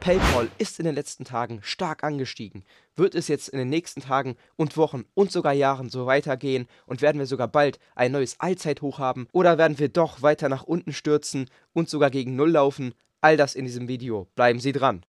PayPal ist in den letzten Tagen stark angestiegen. Wird es jetzt in den nächsten Tagen und Wochen und sogar Jahren so weitergehen und werden wir sogar bald ein neues Allzeithoch haben oder werden wir doch weiter nach unten stürzen und sogar gegen Null laufen? All das in diesem Video. Bleiben Sie dran.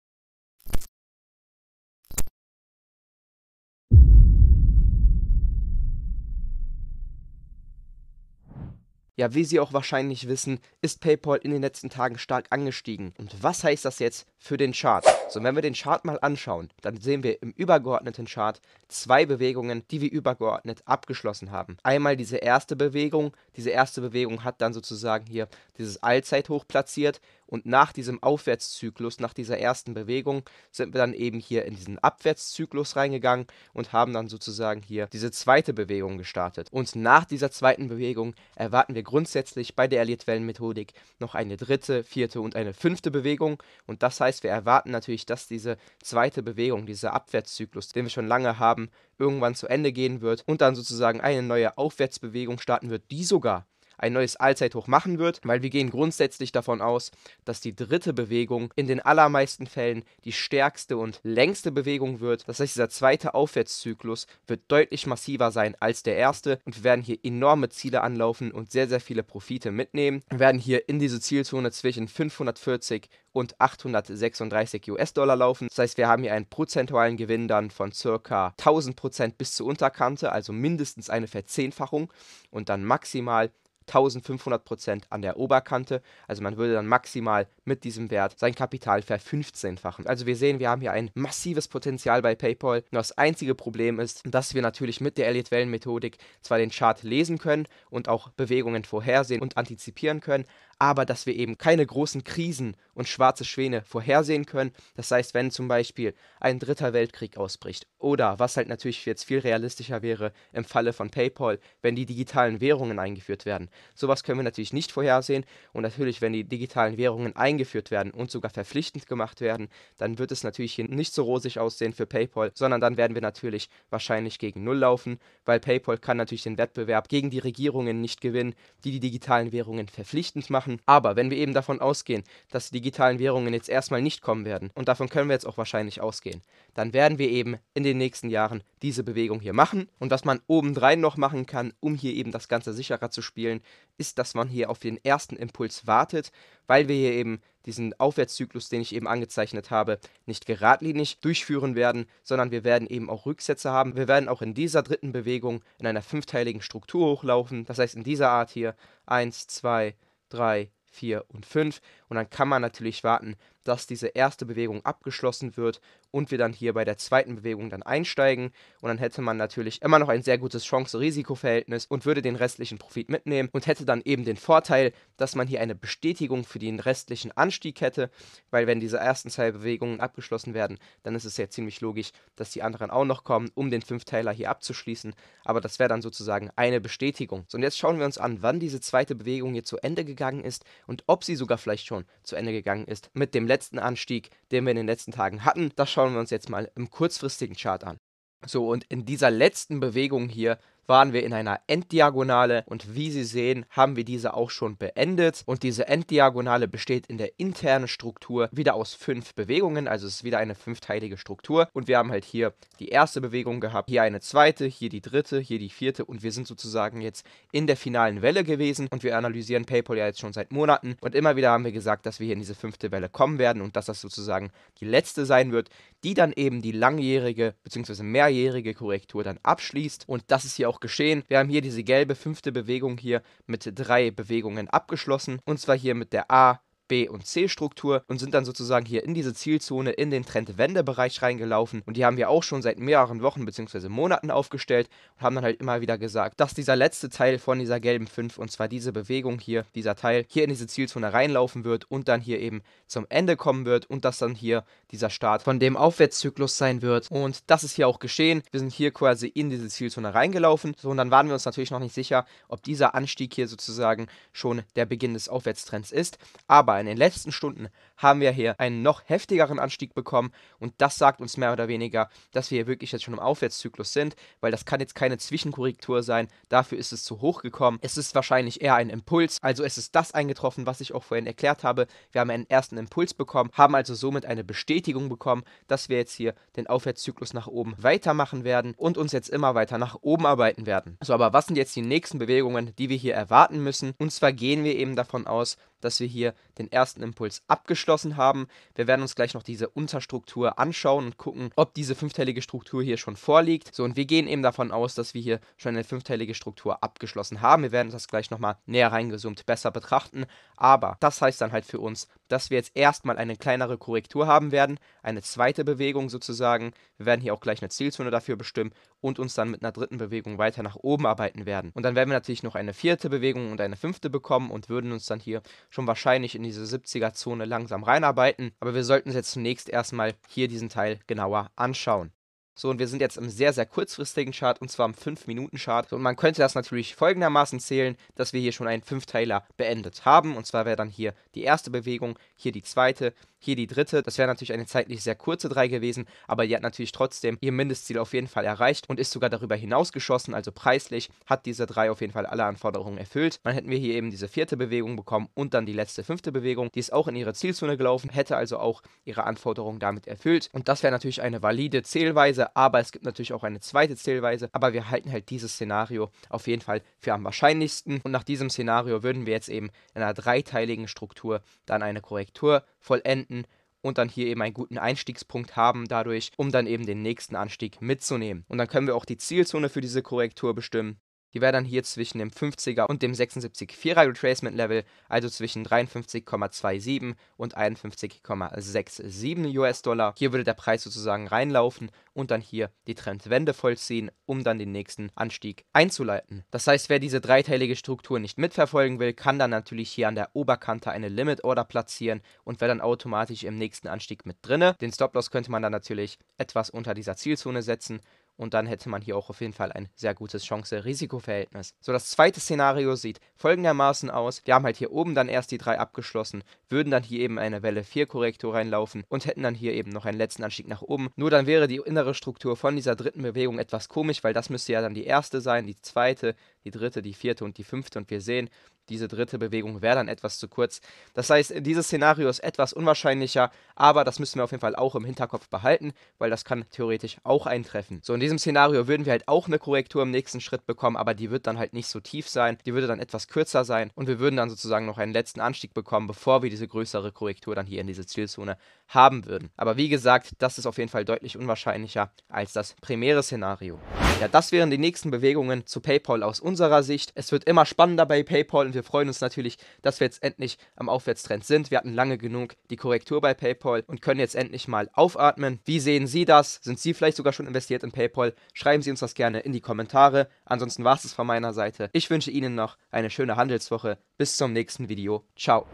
Ja, wie Sie auch wahrscheinlich wissen, ist PayPal in den letzten Tagen stark angestiegen. Und was heißt das jetzt für den Chart? So, wenn wir den Chart mal anschauen, dann sehen wir im übergeordneten Chart zwei Bewegungen, die wir übergeordnet abgeschlossen haben. Einmal diese erste Bewegung. Diese erste Bewegung hat dann sozusagen hier dieses Allzeithoch platziert. Und nach diesem Aufwärtszyklus, nach dieser ersten Bewegung, sind wir dann eben hier in diesen Abwärtszyklus reingegangen und haben dann sozusagen hier diese zweite Bewegung gestartet. Und nach dieser zweiten Bewegung erwarten wir grundsätzlich bei der Elliott-Wellen-Methodik noch eine dritte, vierte und eine fünfte Bewegung. Und das heißt, wir erwarten natürlich, dass diese zweite Bewegung, dieser Abwärtszyklus, den wir schon lange haben, irgendwann zu Ende gehen wird und dann sozusagen eine neue Aufwärtsbewegung starten wird, die sogar ein neues Allzeithoch machen wird, weil wir gehen grundsätzlich davon aus, dass die dritte Bewegung in den allermeisten Fällen die stärkste und längste Bewegung wird. Das heißt, dieser zweite Aufwärtszyklus wird deutlich massiver sein als der erste und wir werden hier enorme Ziele anlaufen und sehr, sehr viele Profite mitnehmen. Wir werden hier in diese Zielzone zwischen 540 und 836 US-Dollar laufen. Das heißt, wir haben hier einen prozentualen Gewinn dann von circa 1000% bis zur Unterkante, also mindestens eine Verzehnfachung und dann maximal 1500 Prozent an der Oberkante. Also man würde dann maximal mit diesem Wert sein Kapital verfünfzehnfachen. Also wir sehen, wir haben hier ein massives Potenzial bei PayPal. Nur das einzige Problem ist, dass wir natürlich mit der Elliott-Wellen-Methodik zwar den Chart lesen können und auch Bewegungen vorhersehen und antizipieren können, aber dass wir eben keine großen Krisen und schwarze Schwäne vorhersehen können. Das heißt, wenn zum Beispiel ein dritter Weltkrieg ausbricht oder, was halt natürlich jetzt viel realistischer wäre, im Falle von PayPal, wenn die digitalen Währungen eingeführt werden. Sowas können wir natürlich nicht vorhersehen und natürlich, wenn die digitalen Währungen eingeführt werden und sogar verpflichtend gemacht werden, dann wird es natürlich hier nicht so rosig aussehen für PayPal, sondern dann werden wir natürlich wahrscheinlich gegen Null laufen, weil PayPal kann natürlich den Wettbewerb gegen die Regierungen nicht gewinnen, die die digitalen Währungen verpflichtend machen machen. Aber wenn wir eben davon ausgehen, dass die digitalen Währungen jetzt erstmal nicht kommen werden, und davon können wir jetzt auch wahrscheinlich ausgehen, dann werden wir eben in den nächsten Jahren diese Bewegung hier machen. Und was man obendrein noch machen kann, um hier eben das Ganze sicherer zu spielen, ist, dass man hier auf den ersten Impuls wartet, weil wir hier eben diesen Aufwärtszyklus, den ich eben angezeichnet habe, nicht geradlinig durchführen werden, sondern wir werden eben auch Rücksätze haben. Wir werden auch in dieser dritten Bewegung in einer fünfteiligen Struktur hochlaufen. Das heißt in dieser Art hier 1, 2, 3. 3, 4 und 5. Und dann kann man natürlich warten, dass diese erste Bewegung abgeschlossen wird und wir dann hier bei der zweiten Bewegung dann einsteigen. Und dann hätte man natürlich immer noch ein sehr gutes Chance-Risiko-Verhältnis und würde den restlichen Profit mitnehmen und hätte dann eben den Vorteil, dass man hier eine Bestätigung für den restlichen Anstieg hätte, weil wenn diese ersten zwei Bewegungen abgeschlossen werden, dann ist es ja ziemlich logisch, dass die anderen auch noch kommen, um den Fünfteiler hier abzuschließen. Aber das wäre dann sozusagen eine Bestätigung. So, und jetzt schauen wir uns an, wann diese zweite Bewegung hier zu Ende gegangen ist und ob sie sogar vielleicht schon zu Ende gegangen ist mit dem letzten letzten Anstieg, den wir in den letzten Tagen hatten. Das schauen wir uns jetzt mal im kurzfristigen Chart an. So, und in dieser letzten Bewegung hier waren wir in einer Enddiagonale und wie Sie sehen, haben wir diese auch schon beendet und diese Enddiagonale besteht in der internen Struktur wieder aus fünf Bewegungen, also es ist wieder eine fünfteilige Struktur und wir haben halt hier die erste Bewegung gehabt, hier eine zweite, hier die dritte, hier die vierte und wir sind sozusagen jetzt in der finalen Welle gewesen und wir analysieren PayPal ja jetzt schon seit Monaten und immer wieder haben wir gesagt, dass wir hier in diese fünfte Welle kommen werden und dass das sozusagen die letzte sein wird, die dann eben die langjährige bzw. mehrjährige Korrektur dann abschließt und das ist hier auch auch geschehen. Wir haben hier diese gelbe fünfte Bewegung hier mit drei Bewegungen abgeschlossen. Und zwar hier mit der A, B- und C-Struktur und sind dann sozusagen hier in diese Zielzone, in den Trendwendebereich reingelaufen. Und die haben wir auch schon seit mehreren Wochen bzw. Monaten aufgestellt und haben dann halt immer wieder gesagt, dass dieser letzte Teil von dieser gelben 5 und zwar diese Bewegung hier, dieser Teil, hier in diese Zielzone reinlaufen wird und dann hier eben zum Ende kommen wird und dass dann hier dieser Start von dem Aufwärtszyklus sein wird. Und das ist hier auch geschehen. Wir sind hier quasi in diese Zielzone reingelaufen. So, und dann waren wir uns natürlich noch nicht sicher, ob dieser Anstieg hier sozusagen schon der Beginn des Aufwärtstrends ist. Aber in den letzten Stunden haben wir hier einen noch heftigeren Anstieg bekommen und das sagt uns mehr oder weniger, dass wir hier wirklich jetzt schon im Aufwärtszyklus sind, weil das kann jetzt keine Zwischenkorrektur sein, dafür ist es zu hoch gekommen. Es ist wahrscheinlich eher ein Impuls, also es ist das eingetroffen, was ich auch vorhin erklärt habe. Wir haben einen ersten Impuls bekommen, haben also somit eine Bestätigung bekommen, dass wir jetzt hier den Aufwärtszyklus nach oben weitermachen werden und uns jetzt immer weiter nach oben arbeiten werden. So, aber was sind jetzt die nächsten Bewegungen, die wir hier erwarten müssen? Und zwar gehen wir eben davon aus, dass wir hier den ersten Impuls abgeschlossen haben. Wir werden uns gleich noch diese Unterstruktur anschauen und gucken, ob diese fünfteilige Struktur hier schon vorliegt. So, und wir gehen eben davon aus, dass wir hier schon eine fünfteilige Struktur abgeschlossen haben. Wir werden das gleich nochmal näher reingezoomt besser betrachten. Aber das heißt dann halt für uns, dass wir jetzt erstmal eine kleinere Korrektur haben werden, eine zweite Bewegung sozusagen. Wir werden hier auch gleich eine Zielzone dafür bestimmen und uns dann mit einer dritten Bewegung weiter nach oben arbeiten werden. Und dann werden wir natürlich noch eine vierte Bewegung und eine fünfte bekommen und würden uns dann hier schon wahrscheinlich in diese 70er Zone langsam reinarbeiten. Aber wir sollten uns jetzt zunächst erstmal hier diesen Teil genauer anschauen. So, und wir sind jetzt im sehr, sehr kurzfristigen Chart und zwar im 5-Minuten-Chart. Und man könnte das natürlich folgendermaßen zählen, dass wir hier schon einen Fünfteiler beendet haben. Und zwar wäre dann hier die erste Bewegung, hier die zweite, hier die dritte. Das wäre natürlich eine zeitlich sehr kurze 3 gewesen, aber die hat natürlich trotzdem ihr Mindestziel auf jeden Fall erreicht und ist sogar darüber hinaus geschossen, also preislich hat diese 3 auf jeden Fall alle Anforderungen erfüllt. Dann hätten wir hier eben diese vierte Bewegung bekommen und dann die letzte fünfte Bewegung, die ist auch in ihre Zielzone gelaufen, hätte also auch ihre Anforderungen damit erfüllt und das wäre natürlich eine valide Zählweise, aber es gibt natürlich auch eine zweite Zählweise, aber wir halten halt dieses Szenario auf jeden Fall für am wahrscheinlichsten und nach diesem Szenario würden wir jetzt eben in einer dreiteiligen Struktur dann eine Korrektur vollenden und dann hier eben einen guten Einstiegspunkt haben dadurch, um dann eben den nächsten Anstieg mitzunehmen. Und dann können wir auch die Zielzone für diese Korrektur bestimmen die wäre dann hier zwischen dem 50er und dem 76,4er Retracement Level, also zwischen 53,27 und 51,67 US-Dollar. Hier würde der Preis sozusagen reinlaufen und dann hier die Trendwende vollziehen, um dann den nächsten Anstieg einzuleiten. Das heißt, wer diese dreiteilige Struktur nicht mitverfolgen will, kann dann natürlich hier an der Oberkante eine Limit Order platzieren und wäre dann automatisch im nächsten Anstieg mit drinne. Den Stop Loss könnte man dann natürlich etwas unter dieser Zielzone setzen und dann hätte man hier auch auf jeden Fall ein sehr gutes Chance-Risiko-Verhältnis. So, das zweite Szenario sieht folgendermaßen aus. Wir haben halt hier oben dann erst die drei abgeschlossen, würden dann hier eben eine Welle 4 Korrektur reinlaufen und hätten dann hier eben noch einen letzten Anstieg nach oben. Nur dann wäre die innere Struktur von dieser dritten Bewegung etwas komisch, weil das müsste ja dann die erste sein, die zweite, die dritte, die vierte und die fünfte. Und wir sehen, diese dritte Bewegung wäre dann etwas zu kurz. Das heißt, dieses Szenario ist etwas unwahrscheinlicher, aber das müssen wir auf jeden Fall auch im Hinterkopf behalten, weil das kann theoretisch auch eintreffen. So, in diesem Szenario würden wir halt auch eine Korrektur im nächsten Schritt bekommen, aber die wird dann halt nicht so tief sein, die würde dann etwas kürzer sein und wir würden dann sozusagen noch einen letzten Anstieg bekommen, bevor wir diese größere Korrektur dann hier in diese Zielzone haben würden. Aber wie gesagt, das ist auf jeden Fall deutlich unwahrscheinlicher als das primäre Szenario. Ja, das wären die nächsten Bewegungen zu PayPal aus unserer Sicht. Es wird immer spannender bei PayPal und wir wir freuen uns natürlich, dass wir jetzt endlich am Aufwärtstrend sind. Wir hatten lange genug die Korrektur bei PayPal und können jetzt endlich mal aufatmen. Wie sehen Sie das? Sind Sie vielleicht sogar schon investiert in PayPal? Schreiben Sie uns das gerne in die Kommentare. Ansonsten war es es von meiner Seite. Ich wünsche Ihnen noch eine schöne Handelswoche. Bis zum nächsten Video. Ciao.